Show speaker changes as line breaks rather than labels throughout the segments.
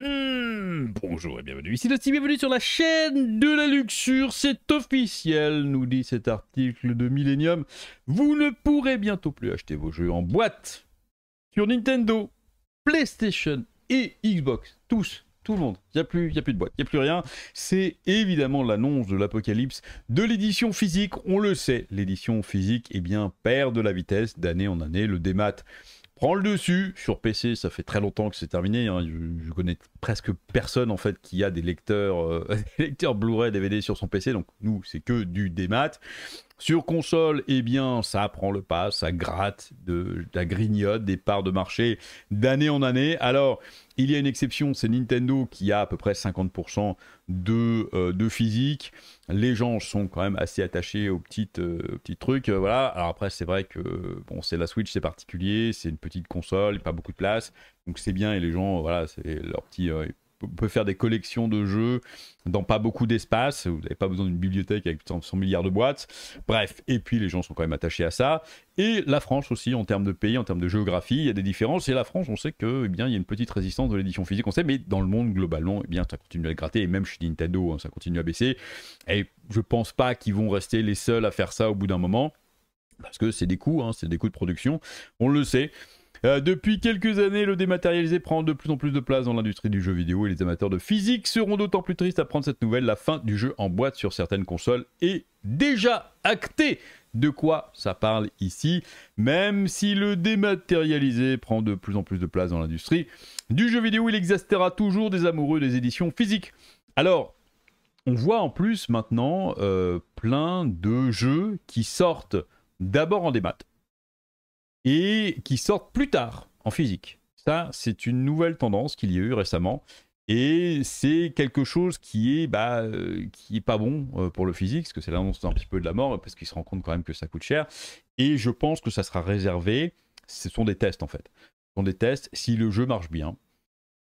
Hmm, bonjour et bienvenue, ici Dusty, bienvenue sur la chaîne de la luxure, c'est officiel, nous dit cet article de Millennium. Vous ne pourrez bientôt plus acheter vos jeux en boîte sur Nintendo, PlayStation et Xbox, tous, tout le monde, il n'y a, plus, a plus de boîte, il n'y a plus rien. C'est évidemment l'annonce de l'apocalypse de l'édition physique, on le sait, l'édition physique eh bien, perd de la vitesse d'année en année, le démat prend le dessus. Sur PC, ça fait très longtemps que c'est terminé. Hein. Je, connais presque personne en fait qui a des lecteurs, euh, lecteurs Blu-ray, DVD sur son PC. Donc nous, c'est que du démat. Sur console, eh bien, ça prend le pas, ça gratte, de, ça grignote des parts de marché d'année en année. Alors, il y a une exception, c'est Nintendo qui a à peu près 50% de, euh, de physique. Les gens sont quand même assez attachés aux, petites, euh, petits trucs. Euh, voilà. Alors après, c'est vrai que bon, c'est la Switch, c'est particulier, c'est une petite console, pas beaucoup de place. Donc c'est bien et les gens, voilà, c'est leur petit peut faire des collections de jeux dans pas beaucoup d'espace. Vous n'avez pas besoin d'une bibliothèque avec 100 milliards de boîtes. Bref, et puis les gens sont quand même attachés à ça. Et la France aussi, en termes de pays, en termes de géographie, il y a des différences. Et la France, on sait que, eh bien, il y a une petite résistance de l'édition physique, on sait, mais dans le monde, globalement, eh bien, ça continue à gratter. Et même chez Nintendo, hein, ça continue à baisser. Et je pense pas qu'ils vont rester les seuls à faire ça au bout d'un moment. Parce que c'est des coûts, hein, c'est des coûts de production. On le sait. Euh, depuis quelques années, le dématérialisé prend de plus en plus de place dans l'industrie du jeu vidéo et les amateurs de physique seront d'autant plus tristes à prendre cette nouvelle. La fin du jeu en boîte sur certaines consoles est déjà actée. De quoi ça parle ici Même si le dématérialisé prend de plus en plus de place dans l'industrie du jeu vidéo, il existera toujours des amoureux des éditions physiques. Alors, on voit en plus maintenant euh, plein de jeux qui sortent d'abord en démat et qui sortent plus tard en physique. Ça, c'est une nouvelle tendance qu'il y a eu récemment. Et c'est quelque chose qui est, bah, euh, pas bon euh, pour le physique, parce que c'est l'annonce un petit peu de la mort, parce qu'il se rend compte quand même que ça coûte cher. Et je pense que ça sera réservé. Ce sont des tests en fait. Ce sont des tests. Si le jeu marche bien,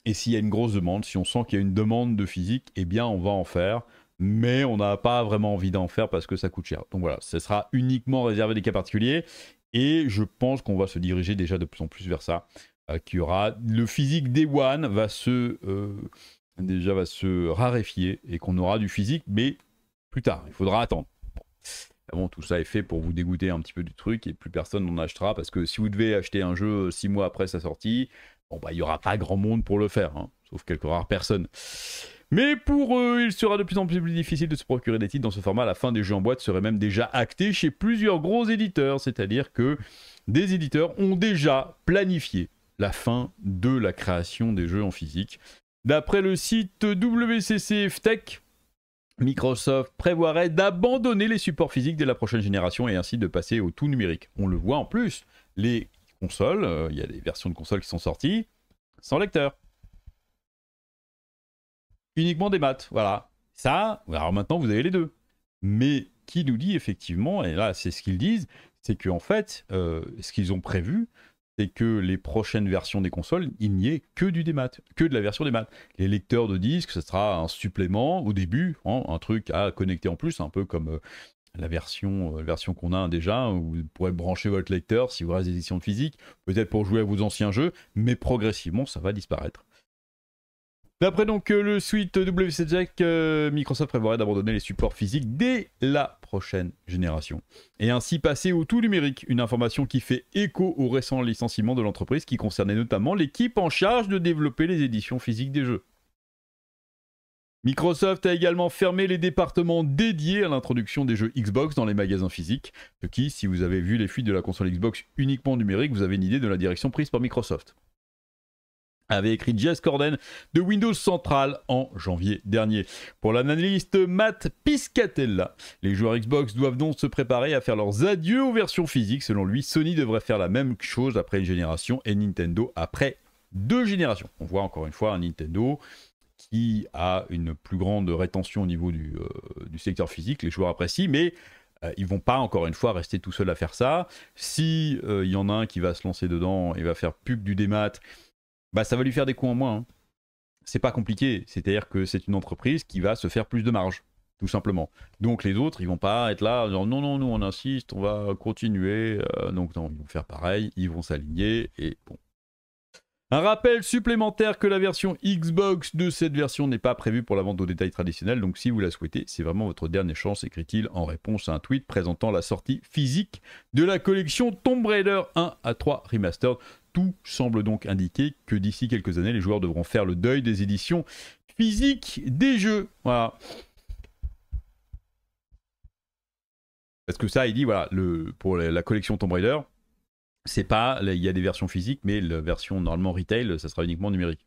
et s'il y a une grosse demande, si on sent qu'il y a une demande de physique, eh bien on va en faire. Mais on n'a pas vraiment envie d'en faire parce que ça coûte cher. Donc voilà, ça sera uniquement réservé des cas particuliers. Et je pense qu'on va se diriger déjà de plus en plus vers ça. Euh, qui aura le physique des One va se euh, déjà va se raréfier et qu'on aura du physique, mais plus tard. Il faudra attendre. Bon, tout ça est fait pour vous dégoûter un petit peu du truc et plus personne n'en achètera parce que si vous devez acheter un jeu euh, six mois après sa sortie, bon bah il y aura pas grand monde pour le faire, hein. sauf quelques rares personnes. Mais pour eux, il sera de plus en plus difficile de se procurer des titres dans ce format. La fin des jeux en boîte serait même déjà actée chez plusieurs gros éditeurs, c'est-à-dire que des éditeurs ont déjà planifié la fin de la création des jeux en physique. D'après le site WCCF Tech, Microsoft prévoirait d'abandonner les supports physiques dès la prochaine génération et ainsi de passer au tout numérique. On le voit en plus, les consoles, euh, il y a des versions de consoles qui sont sorties sans lecteur uniquement des maths. Voilà. Ça, alors maintenant vous avez les deux. Mais qui nous dit effectivement, et là c'est ce qu'ils disent, c'est qu'en fait, euh, ce qu'ils ont prévu, c'est que les prochaines versions des consoles, il n'y ait que du démat, que de la version des maths. Les lecteurs de disques, ce sera un supplément au début, hein, un truc à connecter en plus, un peu comme euh, la version, euh, version qu'on a déjà, où vous pourrez brancher votre lecteur si vous avez des éditions physique, peut-être pour jouer à vos anciens jeux, mais progressivement, ça va disparaître. D'après donc euh, le suite WC euh, Microsoft prévoirait d'abandonner les supports physiques dès la prochaine génération et ainsi passer au tout numérique, une information qui fait écho au récent licenciement de l'entreprise qui concernait notamment l'équipe en charge de développer les éditions physiques des jeux. Microsoft a également fermé les départements dédiés à l'introduction des jeux Xbox dans les magasins physiques, ce qui, si vous avez vu les fuites de la console Xbox uniquement numérique, vous avez une idée de la direction prise par Microsoft avait écrit Jess Corden de Windows Central en janvier dernier. Pour l'analyste Matt Piscatella, les joueurs Xbox doivent donc se préparer à faire leurs adieux aux versions physiques. Selon lui, Sony devrait faire la même chose après une génération et Nintendo après deux générations. On voit encore une fois un Nintendo qui a une plus grande rétention au niveau du, euh, du secteur physique, les joueurs apprécient, mais euh, ils vont pas encore une fois rester tout seuls à faire ça. Si euh, il y en a un qui va se lancer dedans et va faire pub du démat bah ça va lui faire des coûts en moins. Hein. C'est pas compliqué, c'est-à-dire que c'est une entreprise qui va se faire plus de marge, tout simplement. Donc les autres, ils vont pas être là, genre, non, non, nous on insiste, on va continuer. Euh, donc non, ils vont faire pareil, ils vont s'aligner et bon, un rappel supplémentaire que la version Xbox de cette version n'est pas prévue pour la vente au détail traditionnels. donc si vous la souhaitez, c'est vraiment votre dernière chance, écrit-il en réponse à un tweet présentant la sortie physique de la collection Tomb Raider 1 à 3 Remastered. Tout semble donc indiquer que d'ici quelques années, les joueurs devront faire le deuil des éditions physiques des jeux. Voilà. Parce que ça, il dit, voilà, le, pour la collection Tomb Raider, c'est pas, il y a des versions physiques, mais la version normalement retail, ça sera uniquement numérique.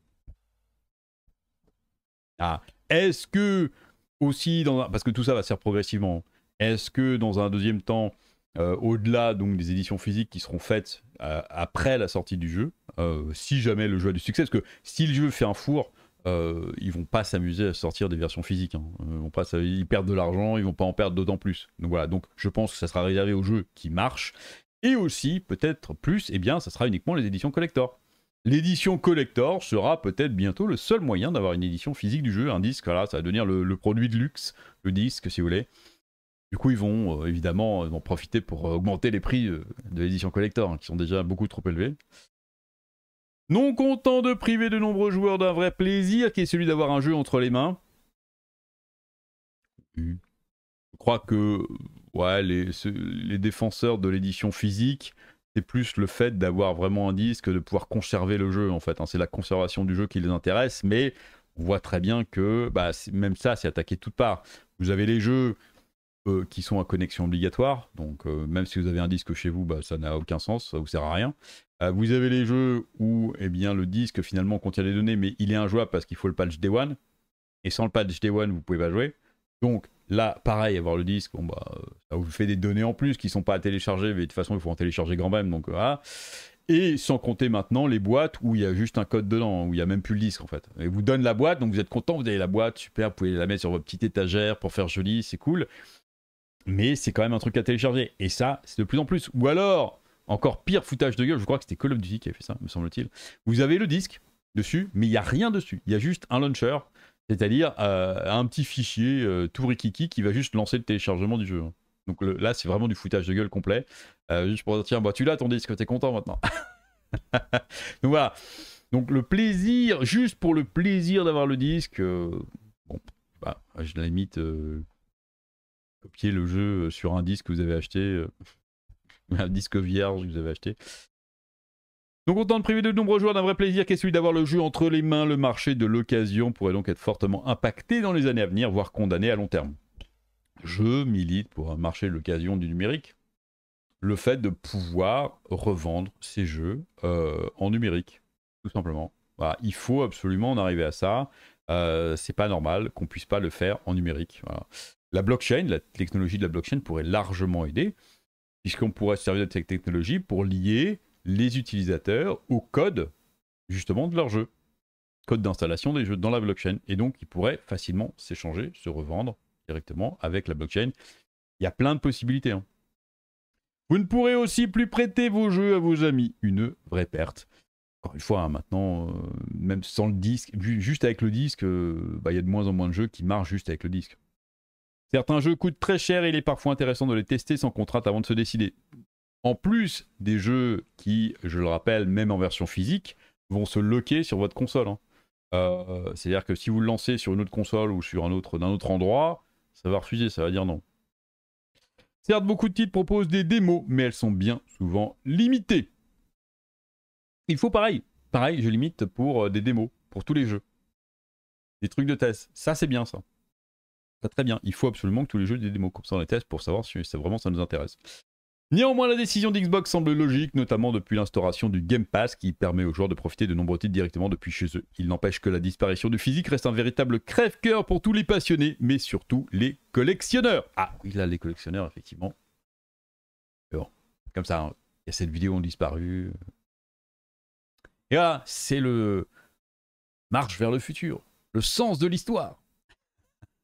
Ah, est-ce que aussi parce que tout ça va se faire progressivement. Est-ce que dans un deuxième temps, euh, au-delà donc des éditions physiques qui seront faites euh, après la sortie du jeu, euh, si jamais le jeu a du succès, parce que si le jeu fait un four, ils vont pas s'amuser à sortir des versions physiques. Hein. Ils ils perdent de l'argent, ils vont pas en perdre d'autant plus. Donc voilà. Donc je pense que ça sera réservé aux jeux qui marchent. Et aussi, peut-être plus, et eh bien, ça sera uniquement les éditions collector. L'édition collector sera peut-être bientôt le seul moyen d'avoir une édition physique du jeu. Un disque, voilà, ça va devenir le, produit de luxe, le disque, si vous voulez. Du coup, ils vont euh, évidemment en profiter pour euh, augmenter les prix euh, de l'édition collector, hein, qui sont déjà beaucoup trop élevés. Non content de priver de nombreux joueurs d'un vrai plaisir, qui est celui d'avoir un jeu entre les mains. Mmh. Je crois que ouais, les, défenseurs de l'édition physique, c'est plus le fait d'avoir vraiment un disque, de pouvoir conserver le jeu en fait. Hein. C'est la conservation du jeu qui les intéresse, mais on voit très bien que bah, même ça, c'est attaqué de toutes parts. Vous avez les jeux euh, qui sont à connexion obligatoire, donc euh, même si vous avez un disque chez vous, bah, ça n'a aucun sens, ça vous sert à rien. Euh, vous avez les jeux où eh bien, le disque finalement contient les données, mais il est injouable parce qu'il faut le patch Day One, et sans le patch Day One, vous pouvez pas jouer. Donc, Là, pareil, avoir le disque, bon, bah, ça vous fait des données en plus qui sont pas à télécharger, mais de toute façon, il faut en télécharger quand même. Donc, voilà. Et sans compter maintenant les boîtes où il y a juste un code dedans, où il n'y a même plus le disque en fait. Et vous donne la boîte, donc vous êtes content, vous avez la boîte, super, vous pouvez la mettre sur votre petite étagère pour faire joli, c'est cool. Mais c'est quand même un truc à télécharger. Et ça, c'est de plus en plus. Ou alors, encore pire foutage de gueule, je crois que c'était Call of Duty qui a fait ça, me semble-t-il. Vous avez le disque dessus, mais il n'y a rien dessus. Il y a juste un launcher c'est-à-dire euh, un petit fichier tourikiki euh, tout rikiki qui va juste lancer le téléchargement du jeu. Donc là, c'est vraiment du foutage de gueule complet. Euh, juste pour dire, tiens, bah, tu l'as ton disque, t'es content maintenant. Donc voilà. Donc le plaisir, juste pour le plaisir d'avoir le disque, bon, bah, je la limite, copier le jeu sur un disque que vous avez acheté, un disque vierge que vous avez acheté. Donc autant de priver de nombreux joueurs d'un vrai plaisir est celui d'avoir le jeu entre les mains, le marché de l'occasion pourrait donc être fortement impacté dans les années à venir, voire condamné à long terme. Je milite pour un marché de l'occasion du numérique. Le fait de pouvoir revendre ces jeux euh, en numérique, tout simplement. il faut absolument en arriver à ça. Euh, c'est pas normal qu'on puisse pas le faire en numérique. La blockchain, la technologie de la blockchain pourrait largement aider, puisqu'on pourrait se servir de cette technologie pour lier les utilisateurs au code justement de leur jeu, code d'installation des jeux dans la blockchain. Et donc, ils pourraient facilement s'échanger, se revendre directement avec la blockchain. Il y a plein de possibilités. Hein. Vous ne pourrez aussi plus prêter vos jeux à vos amis. Une vraie perte. Encore une fois, hein, maintenant, euh, même sans le disque, juste avec le disque, euh, bah, il y a de moins en moins de jeux qui marchent juste avec le disque. Certains jeux coûtent très cher et il est parfois intéressant de les tester sans contrat avant de se décider en plus des jeux qui, je le rappelle, même en version physique, vont se loquer sur votre console. Hein. Euh, c'est-à-dire que si vous le lancez sur une autre console ou sur un autre d'un autre endroit, ça va refuser, ça va dire non. Certes, beaucoup de titres proposent des démos, mais elles sont bien souvent limitées. Il faut pareil, pareil, je limite pour euh, des démos, pour tous les jeux. Des trucs de test, ça c'est bien ça. très bien. Il faut absolument que tous les jeux des démos, comme ça on les pour savoir si c'est vraiment ça nous intéresse. Néanmoins, la décision d'Xbox semble logique, notamment depuis l'instauration du Game Pass qui permet aux joueurs de profiter de nombreux titres directement depuis chez eux. Il n'empêche que la disparition du physique reste un véritable crève-cœur pour tous les passionnés, mais surtout les collectionneurs. Ah oui, là, les collectionneurs, effectivement. comme ça, hein. il y a cette vidéo ont disparu. Et là, c'est le marche vers le futur, le sens de l'histoire.